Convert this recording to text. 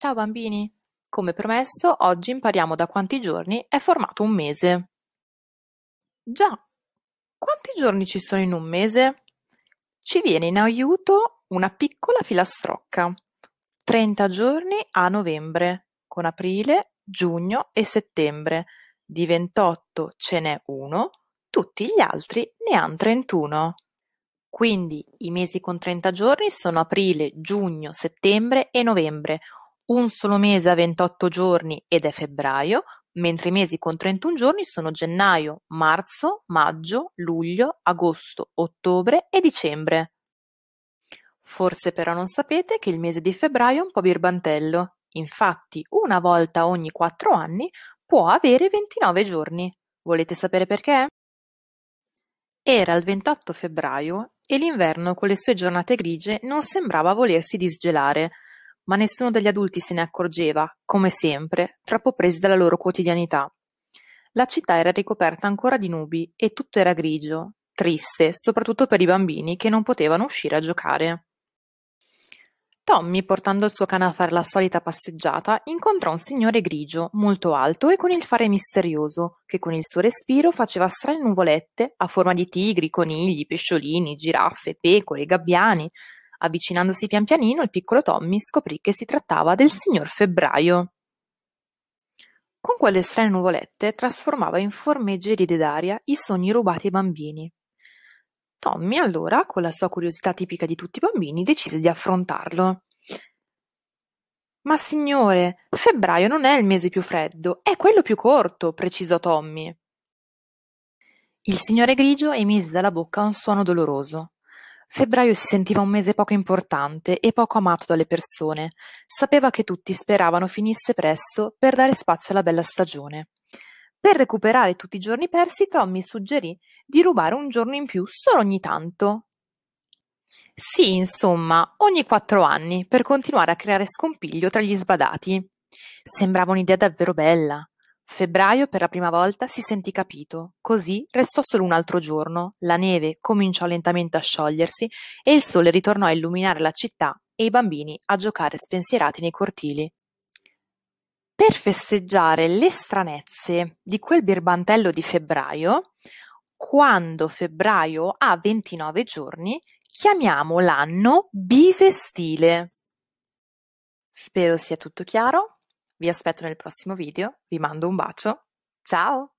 Ciao bambini! Come promesso, oggi impariamo da quanti giorni è formato un mese. Già, quanti giorni ci sono in un mese? Ci viene in aiuto una piccola filastrocca. 30 giorni a novembre, con aprile, giugno e settembre. Di 28 ce n'è uno, tutti gli altri ne hanno 31. Quindi i mesi con 30 giorni sono aprile, giugno, settembre e novembre, un solo mese ha 28 giorni ed è febbraio, mentre i mesi con 31 giorni sono gennaio, marzo, maggio, luglio, agosto, ottobre e dicembre. Forse però non sapete che il mese di febbraio è un po' birbantello. Infatti, una volta ogni 4 anni può avere 29 giorni. Volete sapere perché? Era il 28 febbraio e l'inverno con le sue giornate grigie non sembrava volersi disgelare ma nessuno degli adulti se ne accorgeva, come sempre, troppo presi dalla loro quotidianità. La città era ricoperta ancora di nubi e tutto era grigio, triste, soprattutto per i bambini che non potevano uscire a giocare. Tommy, portando il suo cane a fare la solita passeggiata, incontrò un signore grigio, molto alto e con il fare misterioso, che con il suo respiro faceva strane nuvolette a forma di tigri, conigli, pesciolini, giraffe, pecore, gabbiani, Avvicinandosi pian pianino, il piccolo Tommy scoprì che si trattava del signor Febbraio. Con quelle strane nuvolette trasformava in forme gelide d'aria i sogni rubati ai bambini. Tommy allora, con la sua curiosità tipica di tutti i bambini, decise di affrontarlo. Ma signore, febbraio non è il mese più freddo, è quello più corto, precisò Tommy. Il signore grigio emise dalla bocca un suono doloroso. Febbraio si sentiva un mese poco importante e poco amato dalle persone. Sapeva che tutti speravano finisse presto per dare spazio alla bella stagione. Per recuperare tutti i giorni persi, Tommy suggerì di rubare un giorno in più solo ogni tanto. Sì, insomma, ogni quattro anni, per continuare a creare scompiglio tra gli sbadati. Sembrava un'idea davvero bella. Febbraio per la prima volta si sentì capito, così restò solo un altro giorno, la neve cominciò lentamente a sciogliersi e il sole ritornò a illuminare la città e i bambini a giocare spensierati nei cortili. Per festeggiare le stranezze di quel birbantello di febbraio, quando febbraio ha 29 giorni, chiamiamo l'anno bisestile. Spero sia tutto chiaro. Vi aspetto nel prossimo video, vi mando un bacio, ciao!